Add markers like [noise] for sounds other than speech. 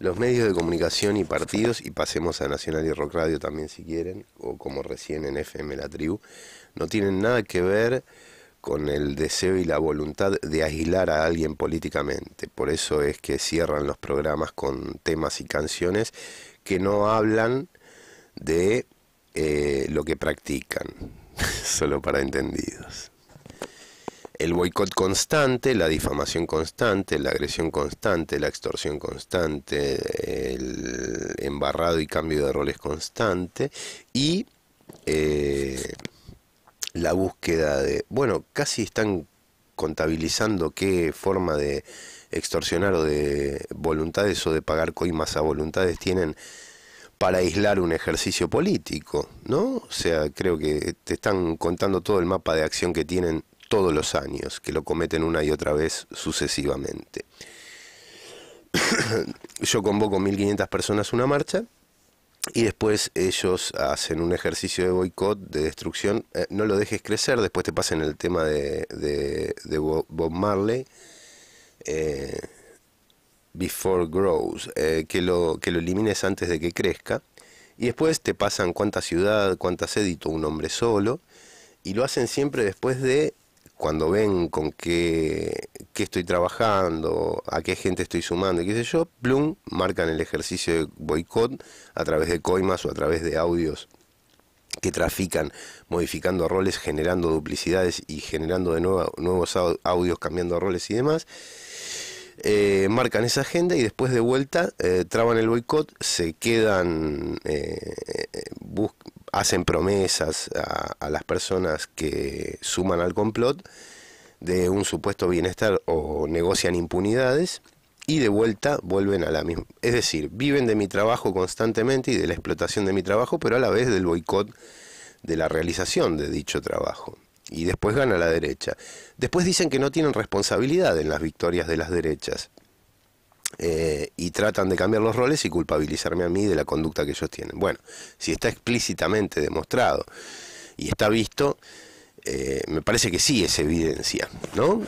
los medios de comunicación y partidos, y pasemos a Nacional y Rock Radio también si quieren, o como recién en FM La Tribu, no tienen nada que ver con el deseo y la voluntad de aislar a alguien políticamente. Por eso es que cierran los programas con temas y canciones que no hablan de eh, lo que practican, [laughs] solo para entendidos el boicot constante, la difamación constante, la agresión constante, la extorsión constante, el embarrado y cambio de roles constante y eh, la búsqueda de, bueno, casi están contabilizando qué forma de extorsionar o de voluntades o de pagar coimas a voluntades tienen para aislar un ejercicio político, ¿no? O sea, creo que te están contando todo el mapa de acción que tienen todos los años, que lo cometen una y otra vez sucesivamente. [coughs] Yo convoco 1.500 personas a una marcha y después ellos hacen un ejercicio de boicot, de destrucción. Eh, no lo dejes crecer, después te pasan el tema de, de, de Bob Marley. Eh, before grows, eh, que, lo, que lo elimines antes de que crezca. Y después te pasan cuánta ciudad, cuánta sed un hombre solo. Y lo hacen siempre después de cuando ven con qué, estoy trabajando, a qué gente estoy sumando y qué sé yo, plum, marcan el ejercicio de boicot a través de coimas o a través de audios que trafican, modificando roles, generando duplicidades y generando de nuevo nuevos audios, cambiando roles y demás. Eh, marcan esa agenda y después de vuelta eh, traban el boicot, se quedan, eh, eh hacen promesas a, las personas que suman al complot de un supuesto bienestar o negocian impunidades y de vuelta vuelven a la misma. Es decir, viven de mi trabajo constantemente y de la explotación de mi trabajo, pero a la vez del boicot de la realización de dicho trabajo. Y después gana la derecha. Después dicen que no tienen responsabilidad en las victorias de las derechas. Eh, y tratan de cambiar los roles y culpabilizarme a mí de la conducta que ellos tienen. Bueno, si está explícitamente demostrado y está visto, eh, me parece que sí es evidencia, ¿no?